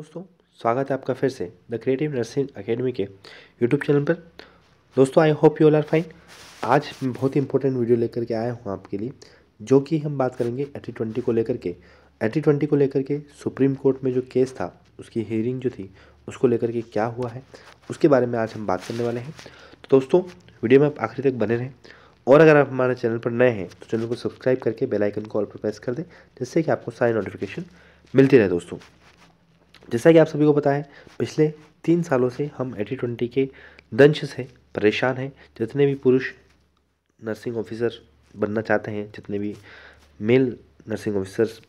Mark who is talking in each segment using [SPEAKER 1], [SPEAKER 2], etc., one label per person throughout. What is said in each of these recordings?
[SPEAKER 1] दोस्तों स्वागत है आपका फिर से द क्रिएटिव नर्सिंग अकेडमी के यूट्यूब चैनल पर दोस्तों I hope you all are fine आज मैं बहुत ही इंपॉर्टेंट वीडियो लेकर के आया हूँ आपके लिए जो कि हम बात करेंगे एटी ट्वेंटी को लेकर के एटी ट्वेंटी को लेकर के सुप्रीम कोर्ट में जो केस था उसकी हियरिंग जो थी उसको लेकर के क्या हुआ है उसके बारे में आज हम बात करने वाले हैं तो दोस्तों वीडियो में आप आखिरी तक बने रहें और अगर आप हमारे चैनल पर नए हैं तो चैनल को सब्सक्राइब करके बेलाइकन को ऑल पर प्रेस कर दें जिससे कि आपको सारी नोटिफिकेशन मिलती रहे दोस्तों जैसा कि आप सभी को पता है पिछले तीन सालों से हम एटी ट्वेंटी के दंश से परेशान हैं जितने भी पुरुष नर्सिंग ऑफिसर बनना चाहते हैं जितने भी मेल नर्सिंग ऑफिसर्स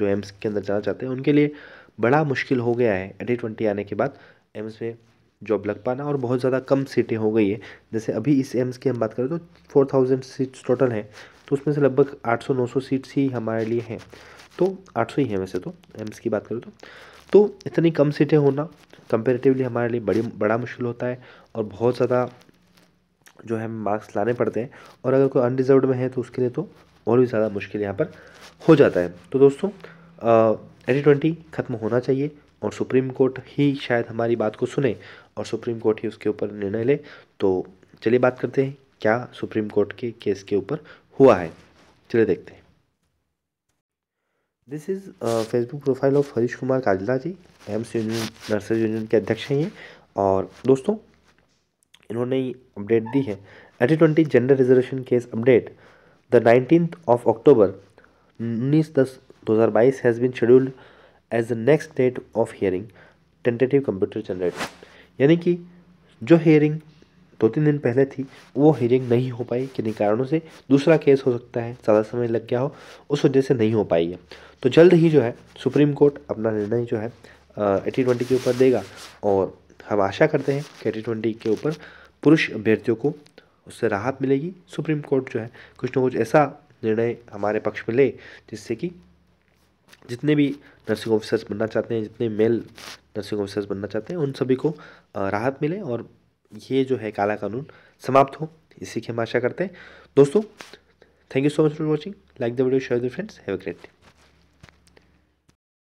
[SPEAKER 1] जो एम्स के अंदर जाना चाहते हैं उनके लिए बड़ा मुश्किल हो गया है एटी ट्वेंटी आने के बाद एम्स में जॉब लग पाना और बहुत ज़्यादा कम सीटें हो गई है जैसे अभी इस एम्स की हम बात करें तो फोर थाउजेंड सीट्स टोटल हैं तो उसमें से लगभग 800-900 सीट्स ही हमारे लिए हैं तो 800 ही हैं वैसे तो एम्स की बात करें तो तो इतनी कम सीटें होना कंपेरेटिवली हमारे लिए बड़ी बड़ा मुश्किल होता है और बहुत ज़्यादा जो है मार्क्स लाने पड़ते हैं और अगर कोई अनरिजर्व में है तो उसके लिए तो और भी ज़्यादा मुश्किल यहाँ पर हो जाता है तो दोस्तों एटी ट्वेंटी ख़त्म होना चाहिए और सुप्रीम कोर्ट ही शायद हमारी बात को सुने और सुप्रीम कोर्ट ही उसके ऊपर निर्णय ले तो चलिए बात करते हैं क्या सुप्रीम कोर्ट के केस के ऊपर हुआ है चलिए देखते हैं this is Facebook profile of Harish Kumar Kajla ji AIIMS union nurses union के अध्यक्ष हैं ये और दोस्तों इन्होंने अपडेट दी है eighty twenty gender reservation case update the nineteen of October उन्नीस दस दो हज़ार बाईस has been scheduled as the next date of hearing tentative computer generate यानी कि जो हियरिंग दो तीन दिन पहले थी वो हियरिंग नहीं हो पाई किन्हीं कारणों से दूसरा केस हो सकता है ज़्यादा समय लग गया हो उस वजह से नहीं हो पाई है तो जल्द ही जो है सुप्रीम कोर्ट अपना निर्णय जो है एटी ट्वेंटी के ऊपर देगा और हम आशा करते हैं कि एटी ट्वेंटी के ऊपर पुरुष अभ्यर्थियों को उससे राहत मिलेगी सुप्रीम कोर्ट जो है कुछ ना कुछ ऐसा निर्णय हमारे पक्ष में ले जिससे कि जितने भी नर्सिंग ऑफिसर्स बनना चाहते हैं जितने मेल नर्सिंग ऑफिसर्स बनना चाहते हैं उन सभी को राहत मिले और ये जो है काला कानून समाप्त हो इसी की हम आशा करते हैं दोस्तों thank you so much for watching like the video share the friends have a great day